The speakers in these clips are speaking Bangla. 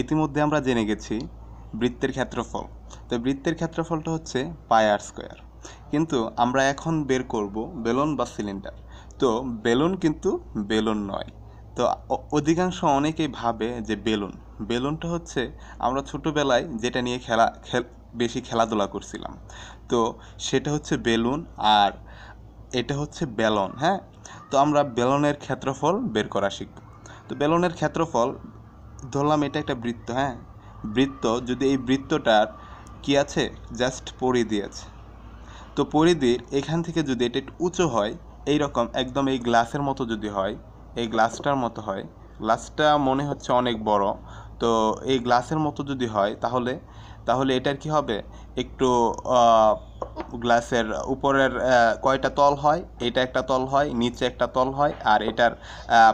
ইতিমধ্যে আমরা জেনে গেছি বৃত্তের ক্ষেত্রফল তো বৃত্তের ক্ষেত্রফলটা হচ্ছে পাই আর স্কোয়ার কিন্তু আমরা এখন বের করব বেলুন বা সিলিন্ডার তো বেলুন কিন্তু বেলুন নয় তো অধিকাংশ অনেকেই ভাবে যে বেলুন বেলুনটা হচ্ছে আমরা ছোটোবেলায় যেটা নিয়ে খেলা বেশি খেলাধুলা করছিলাম তো সেটা হচ্ছে বেলুন আর এটা হচ্ছে বেলন হ্যাঁ তো আমরা বেলনের ক্ষেত্রফল বের করা শিখব তো বেলনের ক্ষেত্রফল ধরলাম এটা একটা বৃত্ত হ্যাঁ বৃত্ত যদি এই বৃত্তটার কি আছে জাস্ট পরিধি আছে তো পরিধির এখান থেকে যদি এটা একটু উঁচু হয় এই রকম একদম এই গ্লাসের মতো যদি হয় এই গ্লাসটার মতো হয় গ্লাসটা মনে হচ্ছে অনেক বড় তো এই গ্লাসের মতো যদি হয় তাহলে তাহলে এটার কি হবে একটু গ্লাসের উপরের কয়টা তল হয় এটা একটা তল হয় নিচে একটা তল হয় আর এটার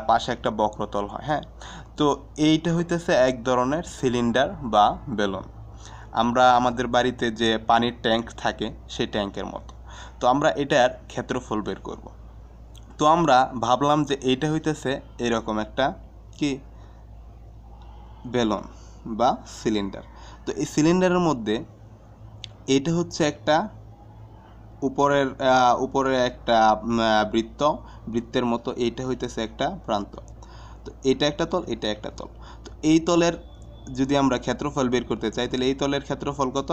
পাশে একটা বক্রতল হয় হ্যাঁ তো এইটা হইতেছে এক ধরনের সিলিন্ডার বা বেলুন আমরা আমাদের বাড়িতে যে পানির ট্যাঙ্ক থাকে সেই ট্যাঙ্কের মতো তো আমরা এটার ক্ষেত্রফল বের করব। তো আমরা ভাবলাম যে এইটা হইতেছে এরকম একটা কি বেলন বা সিলিন্ডার তো এই সিলিন্ডারের মধ্যে এটা হচ্ছে একটা উপরের উপরে একটা বৃত্ত বৃত্তের মতো এইটা হইতেছে একটা প্রান্ত তো এটা একটা তল এটা একটা তল তো এই তলের যদি আমরা ক্ষেত্রফল বের করতে চাই তাহলে এই তলের ক্ষেত্রফল কত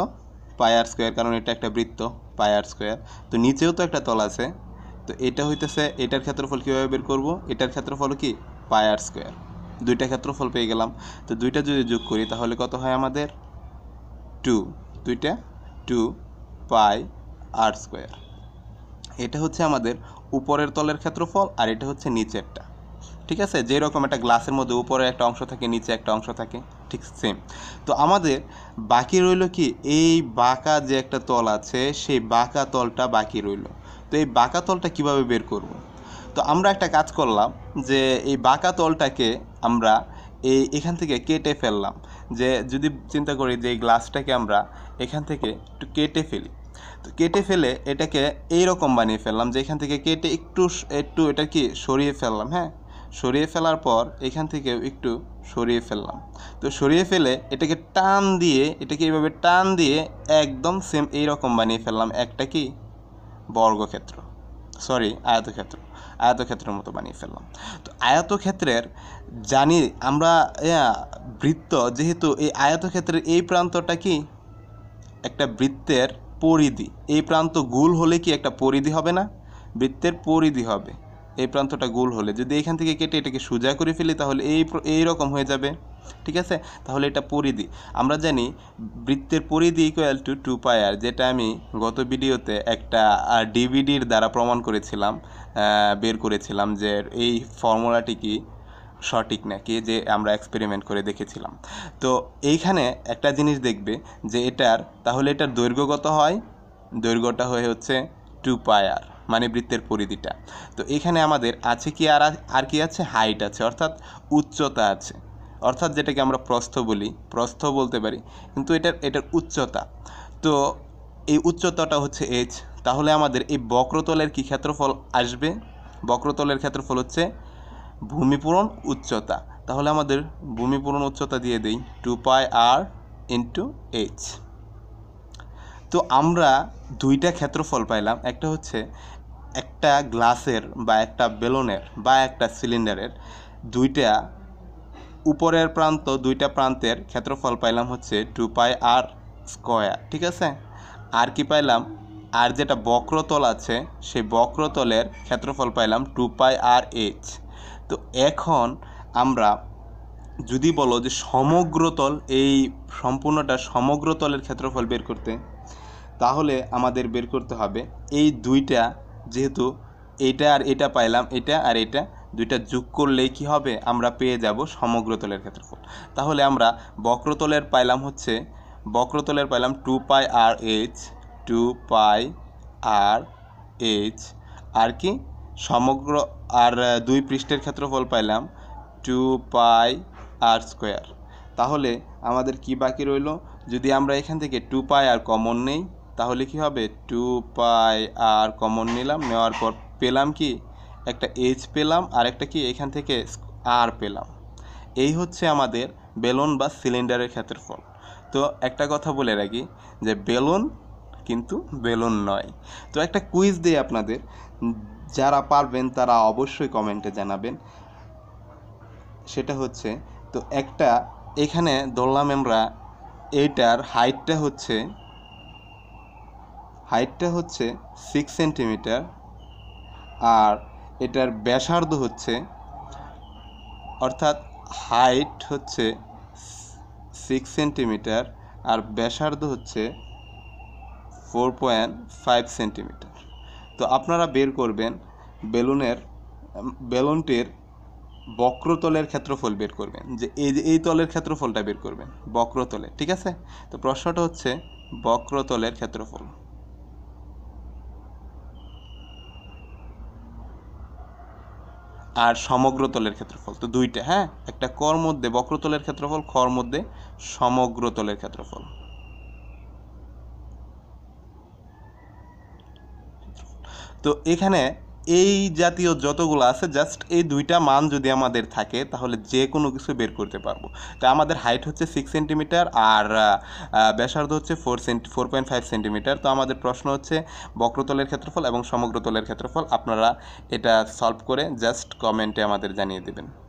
পায়ার স্কোয়ার কারণ এটা একটা বৃত্ত পায়ার স্কোয়ার তো নিচেও তো একটা তল আছে তো এটা হইতেছে এটার ক্ষেত্রফল কীভাবে বের করব এটার ক্ষেত্রফল কি পায়ার স্কোয়ার দুইটা ক্ষেত্রফল পেয়ে গেলাম তো দুইটা যদি যোগ করি তাহলে কত হয় আমাদের টু দুইটা টু পাই আর স্কোয়ার এটা হচ্ছে আমাদের উপরের তলের ক্ষেত্রফল আর এটা হচ্ছে নিচেরটা ঠিক আছে যেরকম একটা গ্লাসের মধ্যে উপরে একটা অংশ থাকে নিচে একটা অংশ থাকে ঠিক সেম তো আমাদের বাকি রইল কি এই বাঁকা যে একটা তল আছে সেই বাঁকা তলটা বাকি রইল তো এই বাঁকা তলটা কিভাবে বের করব। তো আমরা একটা কাজ করলাম যে এই বাঁকা তলটাকে আমরা এই এখান থেকে কেটে ফেললাম যে যদি চিন্তা করি যে এই গ্লাসটাকে আমরা এখান থেকে একটু কেটে ফেলি তো কেটে ফেলে এটাকে এইরকম বানিয়ে ফেললাম যে এখান থেকে কেটে একটু একটু এটা কি সরিয়ে ফেললাম হ্যাঁ সরিয়ে ফেলার পর এখান থেকেও একটু সরিয়ে ফেললাম তো সরিয়ে ফেলে এটাকে টান দিয়ে এটাকে এইভাবে টান দিয়ে একদম সেম এই রকম বানিয়ে ফেললাম একটা কি বর্গক্ষেত্র সরি আয়তক্ষেত্র আয়তক্ষেত্রের মতো বানিয়ে ফেললাম তো আয়তক্ষেত্রের জানি আমরা বৃত্ত যেহেতু এই আয়তক্ষেত্রের এই প্রান্তটা কি একটা বৃত্তের পরিধি এই প্রান্ত গুল হলে কি একটা পরিধি হবে না বৃত্তের পরিধি হবে এই প্রান্তটা গোল হলে যদি এখান থেকে কেটে এটাকে সোজা করে ফেলি তাহলে এই এই রকম হয়ে যাবে ঠিক আছে তাহলে এটা পরিধি আমরা জানি বৃত্তের পরিধি ইকুয়াল টু টু পায়ার যেটা আমি গত ভিডিওতে একটা ডিভিডির দ্বারা প্রমাণ করেছিলাম বের করেছিলাম যে এই ফর্মুলাটি কি সঠিক নাকি যে আমরা এক্সপেরিমেন্ট করে দেখেছিলাম তো এইখানে একটা জিনিস দেখবে যে এটার তাহলে এটার দৈর্ঘ্যগত হয় দৈর্ঘ্যটা হয়ে হচ্ছে টু পায়ার মানে বৃত্তের পরিধিটা তো এখানে আমাদের আছে কি আর আর কি আছে হাইট আছে অর্থাৎ উচ্চতা আছে অর্থাৎ যেটাকে আমরা প্রস্থ বলি প্রস্থ বলতে পারি কিন্তু এটার এটার উচ্চতা তো এই উচ্চতাটা হচ্ছে এইচ তাহলে আমাদের এই বক্রতলের কি ক্ষেত্রফল আসবে বক্রতলের ক্ষেত্রফল হচ্ছে ভূমিপূরণ উচ্চতা তাহলে আমাদের ভূমিপূরণ উচ্চতা দিয়ে দেই two pi r into h তো আমরা দুইটা ক্ষেত্রফল পাইলাম একটা হচ্ছে একটা গ্লাসের বা একটা বেলুনের বা একটা সিলিন্ডারের দুইটা উপরের প্রান্ত দুইটা প্রান্তের ক্ষেত্রফল পাইলাম হচ্ছে টু পাই আর স্কোয়ার ঠিক আছে আর কি পাইলাম আর যেটা বক্রতল আছে সেই বক্রতলের ক্ষেত্রফল পাইলাম টু পাই আর এইচ তো এখন আমরা যদি বলো যে সমগ্রতল এই সম্পূর্ণটা সমগ্রতলের ক্ষেত্রফল বের করতে তাহলে আমাদের বের করতে হবে এই দুইটা যেহেতু এটা আর এটা পাইলাম এটা আর এটা দুইটা যোগ করলেই কি হবে আমরা পেয়ে যাব সমগ্রতলের ক্ষেত্রফল তাহলে আমরা বক্রতলের পাইলাম হচ্ছে বক্রতলের পাইলাম two pi r h two pi r h আর কি সমগ্র আর দুই পৃষ্ঠের ক্ষেত্রফল পাইলাম টু পাই আর স্কোয়ার তাহলে আমাদের কি বাকি রইল যদি আমরা এখান থেকে টু পাই আর কমন নেই তাহলে কি হবে টু পাই আর কমন নিলাম নেওয়ার পর পেলাম কি একটা এইচ পেলাম আর একটা কি এখান থেকে আর পেলাম এই হচ্ছে আমাদের বেলুন বা সিলিন্ডারের ক্ষেত্রফল তো একটা কথা বলে রাখি যে বেলুন কিন্তু বেলুন নয় তো একটা কুইজ দিই আপনাদের যারা পারবেন তারা অবশ্যই কমেন্টে জানাবেন সেটা হচ্ছে তো একটা এখানে ধরলাম আমরা এইটার হাইটটা হচ্ছে হাইটটা হচ্ছে সিক্স সেন্টিমিটার আর এটার ব্যাসার্ধ হচ্ছে অর্থাৎ হাইট হচ্ছে সিক্স সেন্টিমিটার আর ব্যাসার্ধ হচ্ছে ফোর পয়েন্ট ফাইভ সেন্টিমিটার তো আপনারা বের করবেন বেলুনের বেলুনটির বক্রতলের ক্ষেত্রফল বের করবেন যে এই যে এই তলের ক্ষেত্রফলটা বের করবেন বক্রতলে ঠিক আছে তো প্রশ্নটা হচ্ছে বক্রতলের ক্ষেত্রফল আর সমগ্রতলের ক্ষেত্রফল তো দুইটা হ্যাঁ একটা কর মধ্যে বক্রতলের ক্ষেত্রফল খর মধ্যে সমগ্রতলের ক্ষেত্রফল তো এখানে এই জাতীয় যতগুলো আছে জাস্ট এই দুইটা মান যদি আমাদের থাকে তাহলে যে কোনো কিছু বের করতে পারবো তা আমাদের হাইট হচ্ছে সিক্স সেন্টিমিটার আর ব্যাসার্ধ হচ্ছে four centi four point five centimetre তো আমাদের প্রশ্ন হচ্ছে বক্রতলের ক্ষেত্রফল এবং সমগ্রতলের ক্ষেত্রফল আপনারা এটা সলভ করে জাস্ট কমেন্টে আমাদের জানিয়ে দেবেন